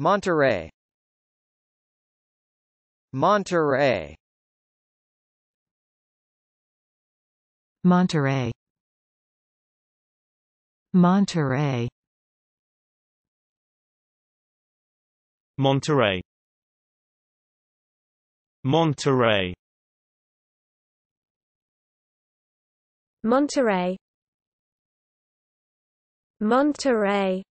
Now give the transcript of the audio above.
Monterey Monterey Monterey Monterey Monterey Monterey Monterey Monterey